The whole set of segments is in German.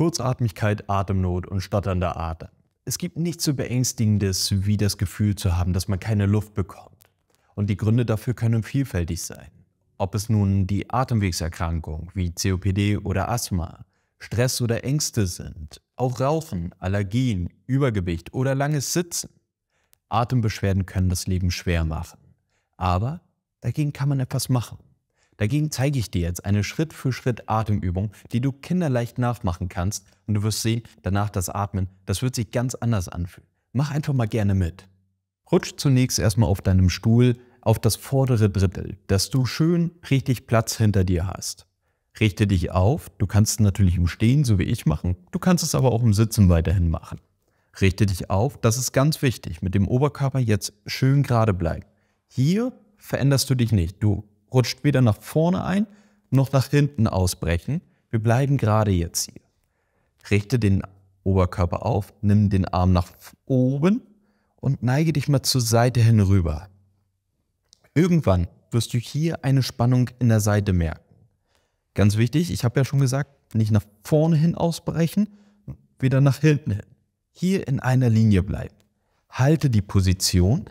Kurzatmigkeit, Atemnot und stotternde Atem. Es gibt nichts so Beängstigendes, wie das Gefühl zu haben, dass man keine Luft bekommt. Und die Gründe dafür können vielfältig sein. Ob es nun die Atemwegserkrankung wie COPD oder Asthma, Stress oder Ängste sind, auch Rauchen, Allergien, Übergewicht oder langes Sitzen. Atembeschwerden können das Leben schwer machen. Aber dagegen kann man etwas machen. Dagegen zeige ich dir jetzt eine Schritt für Schritt Atemübung, die du kinderleicht nachmachen kannst und du wirst sehen, danach das Atmen, das wird sich ganz anders anfühlen. Mach einfach mal gerne mit. Rutsch zunächst erstmal auf deinem Stuhl auf das vordere Drittel, dass du schön richtig Platz hinter dir hast. Richte dich auf, du kannst es natürlich im Stehen, so wie ich, machen, du kannst es aber auch im Sitzen weiterhin machen. Richte dich auf, das ist ganz wichtig, mit dem Oberkörper jetzt schön gerade bleiben. Hier veränderst du dich nicht, du rutscht weder nach vorne ein noch nach hinten ausbrechen. Wir bleiben gerade jetzt hier. Richte den Oberkörper auf, nimm den Arm nach oben und neige dich mal zur Seite hinüber. Irgendwann wirst du hier eine Spannung in der Seite merken. Ganz wichtig, ich habe ja schon gesagt, nicht nach vorne hin ausbrechen, wieder nach hinten hin. Hier in einer Linie bleiben. Halte die Position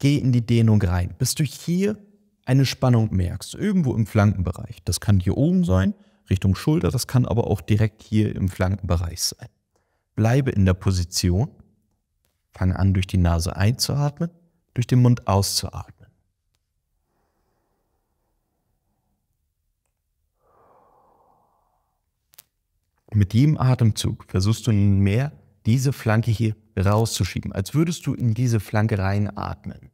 geh in die Dehnung rein, bis du hier eine Spannung merkst, irgendwo im Flankenbereich. Das kann hier oben sein, Richtung Schulter, das kann aber auch direkt hier im Flankenbereich sein. Bleibe in der Position, fange an, durch die Nase einzuatmen, durch den Mund auszuatmen. Mit jedem Atemzug versuchst du mehr diese Flanke hier rauszuschieben, als würdest du in diese Flanke reinatmen.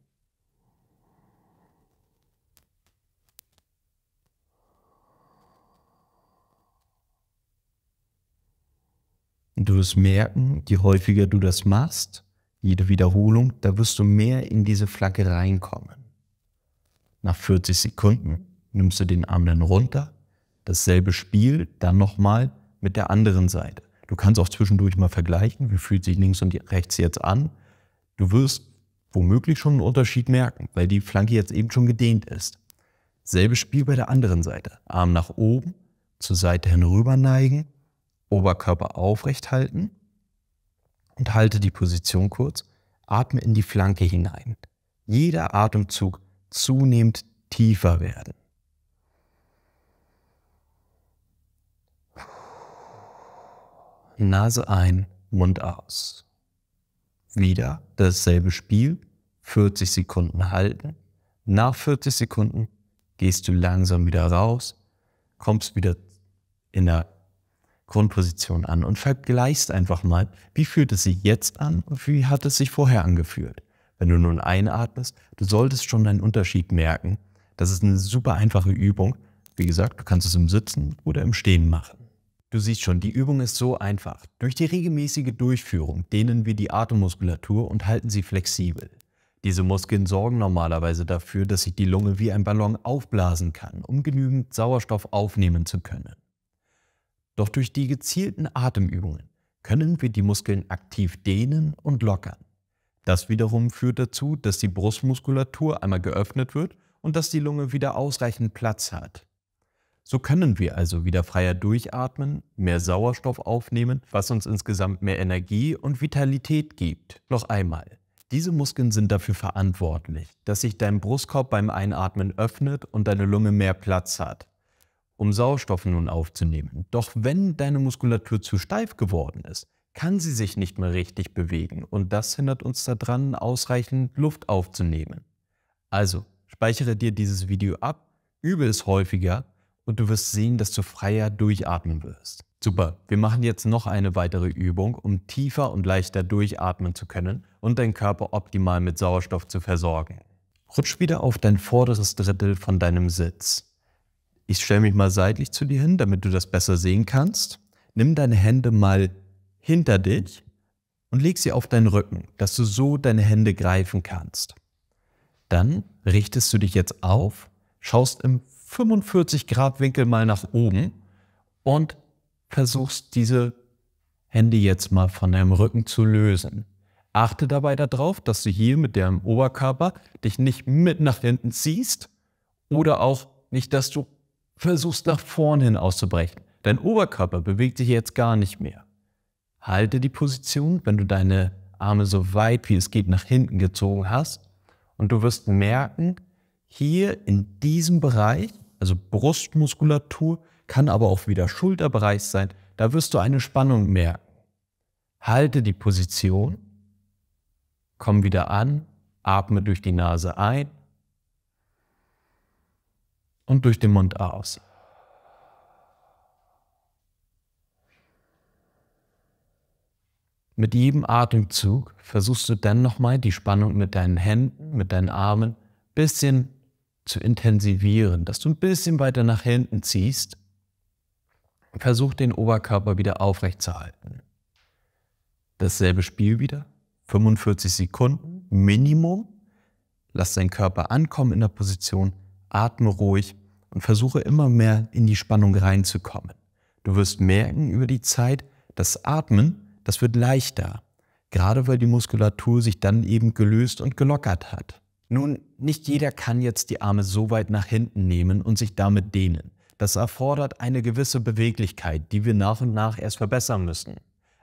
Und du wirst merken, je häufiger du das machst, jede Wiederholung, da wirst du mehr in diese Flanke reinkommen. Nach 40 Sekunden nimmst du den Arm dann runter, dasselbe Spiel dann nochmal mit der anderen Seite. Du kannst auch zwischendurch mal vergleichen, wie fühlt sich links und rechts jetzt an. Du wirst womöglich schon einen Unterschied merken, weil die Flanke jetzt eben schon gedehnt ist. Selbes Spiel bei der anderen Seite. Arm nach oben, zur Seite hinüber neigen, Oberkörper aufrecht halten und halte die Position kurz. Atme in die Flanke hinein. Jeder Atemzug zunehmend tiefer werden. Nase ein, Mund aus. Wieder dasselbe Spiel, 40 Sekunden halten. Nach 40 Sekunden gehst du langsam wieder raus, kommst wieder in der Grundposition an und vergleichst einfach mal, wie fühlt es sich jetzt an und wie hat es sich vorher angefühlt. Wenn du nun einatmest, du solltest schon deinen Unterschied merken. Das ist eine super einfache Übung. Wie gesagt, du kannst es im Sitzen oder im Stehen machen. Du siehst schon, die Übung ist so einfach. Durch die regelmäßige Durchführung dehnen wir die Atemmuskulatur und halten sie flexibel. Diese Muskeln sorgen normalerweise dafür, dass sich die Lunge wie ein Ballon aufblasen kann, um genügend Sauerstoff aufnehmen zu können. Doch durch die gezielten Atemübungen können wir die Muskeln aktiv dehnen und lockern. Das wiederum führt dazu, dass die Brustmuskulatur einmal geöffnet wird und dass die Lunge wieder ausreichend Platz hat. So können wir also wieder freier durchatmen, mehr Sauerstoff aufnehmen, was uns insgesamt mehr Energie und Vitalität gibt. Noch einmal, diese Muskeln sind dafür verantwortlich, dass sich dein Brustkorb beim Einatmen öffnet und deine Lunge mehr Platz hat, um Sauerstoff nun aufzunehmen. Doch wenn deine Muskulatur zu steif geworden ist, kann sie sich nicht mehr richtig bewegen und das hindert uns daran, ausreichend Luft aufzunehmen. Also speichere dir dieses Video ab, übe es häufiger und du wirst sehen, dass du freier durchatmen wirst. Super, wir machen jetzt noch eine weitere Übung, um tiefer und leichter durchatmen zu können und deinen Körper optimal mit Sauerstoff zu versorgen. Rutsch wieder auf dein vorderes Drittel von deinem Sitz. Ich stelle mich mal seitlich zu dir hin, damit du das besser sehen kannst. Nimm deine Hände mal hinter dich und leg sie auf deinen Rücken, dass du so deine Hände greifen kannst. Dann richtest du dich jetzt auf, schaust im 45 Grad Winkel mal nach oben und versuchst diese Hände jetzt mal von deinem Rücken zu lösen. Achte dabei darauf, dass du hier mit deinem Oberkörper dich nicht mit nach hinten ziehst oder auch nicht, dass du versuchst nach vorne hin auszubrechen. Dein Oberkörper bewegt sich jetzt gar nicht mehr. Halte die Position, wenn du deine Arme so weit wie es geht nach hinten gezogen hast und du wirst merken, hier in diesem Bereich, also Brustmuskulatur, kann aber auch wieder Schulterbereich sein, da wirst du eine Spannung merken. Halte die Position, komm wieder an, atme durch die Nase ein und durch den Mund aus. Mit jedem Atemzug versuchst du dann nochmal die Spannung mit deinen Händen, mit deinen Armen bisschen zu intensivieren, dass du ein bisschen weiter nach hinten ziehst. Versuch den Oberkörper wieder aufrecht zu halten. Dasselbe Spiel wieder. 45 Sekunden Minimum. Lass deinen Körper ankommen in der Position, atme ruhig und versuche immer mehr in die Spannung reinzukommen. Du wirst merken über die Zeit, das Atmen, das wird leichter, gerade weil die Muskulatur sich dann eben gelöst und gelockert hat. Nun, nicht jeder kann jetzt die Arme so weit nach hinten nehmen und sich damit dehnen. Das erfordert eine gewisse Beweglichkeit, die wir nach und nach erst verbessern müssen.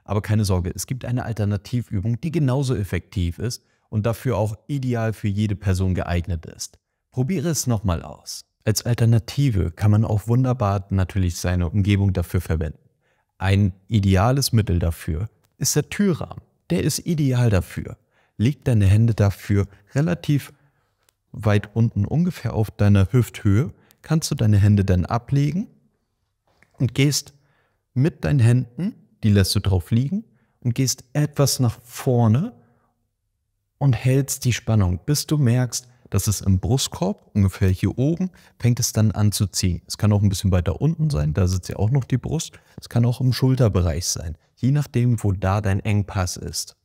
Aber keine Sorge, es gibt eine Alternativübung, die genauso effektiv ist und dafür auch ideal für jede Person geeignet ist. Probiere es nochmal aus. Als Alternative kann man auch wunderbar natürlich seine Umgebung dafür verwenden. Ein ideales Mittel dafür ist der Türrahmen. Der ist ideal dafür leg deine Hände dafür relativ weit unten ungefähr auf deiner Hüfthöhe, kannst du deine Hände dann ablegen und gehst mit deinen Händen, die lässt du drauf liegen, und gehst etwas nach vorne und hältst die Spannung, bis du merkst, dass es im Brustkorb, ungefähr hier oben, fängt es dann an zu ziehen. Es kann auch ein bisschen weiter unten sein, da sitzt ja auch noch die Brust. Es kann auch im Schulterbereich sein, je nachdem, wo da dein Engpass ist.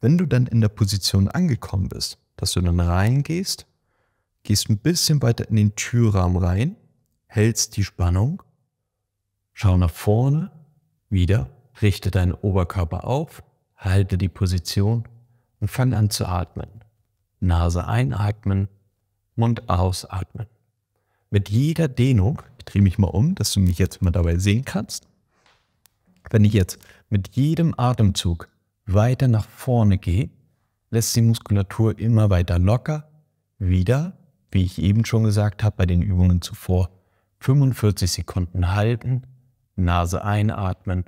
Wenn du dann in der Position angekommen bist, dass du dann reingehst, gehst ein bisschen weiter in den Türrahmen rein, hältst die Spannung, schau nach vorne, wieder, richte deinen Oberkörper auf, halte die Position und fang an zu atmen. Nase einatmen, Mund ausatmen. Mit jeder Dehnung, ich drehe mich mal um, dass du mich jetzt mal dabei sehen kannst, wenn ich jetzt mit jedem Atemzug weiter nach vorne gehe, lässt die Muskulatur immer weiter locker. Wieder, wie ich eben schon gesagt habe, bei den Übungen zuvor, 45 Sekunden halten, Nase einatmen,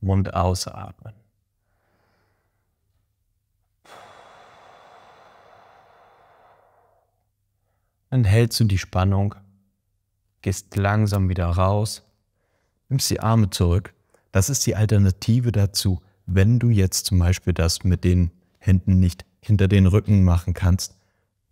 Mund ausatmen. Dann hältst du die Spannung, gehst langsam wieder raus, nimmst die Arme zurück. Das ist die Alternative dazu, wenn du jetzt zum Beispiel das mit den Händen nicht hinter den Rücken machen kannst,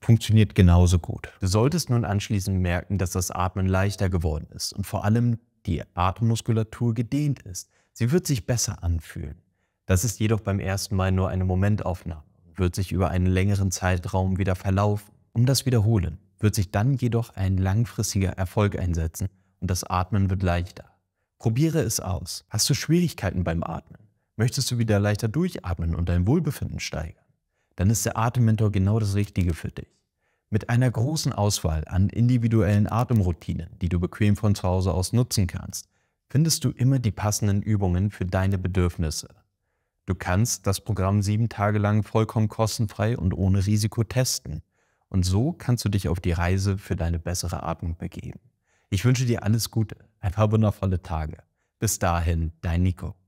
funktioniert genauso gut. Du solltest nun anschließend merken, dass das Atmen leichter geworden ist und vor allem die Atemmuskulatur gedehnt ist. Sie wird sich besser anfühlen. Das ist jedoch beim ersten Mal nur eine Momentaufnahme und wird sich über einen längeren Zeitraum wieder verlaufen. Um das Wiederholen wird sich dann jedoch ein langfristiger Erfolg einsetzen und das Atmen wird leichter. Probiere es aus. Hast du Schwierigkeiten beim Atmen? Möchtest du wieder leichter durchatmen und dein Wohlbefinden steigern? Dann ist der Atemmentor genau das Richtige für dich. Mit einer großen Auswahl an individuellen Atemroutinen, die du bequem von zu Hause aus nutzen kannst, findest du immer die passenden Übungen für deine Bedürfnisse. Du kannst das Programm sieben Tage lang vollkommen kostenfrei und ohne Risiko testen. Und so kannst du dich auf die Reise für deine bessere Atmung begeben. Ich wünsche dir alles Gute, ein paar wundervolle Tage. Bis dahin, dein Nico.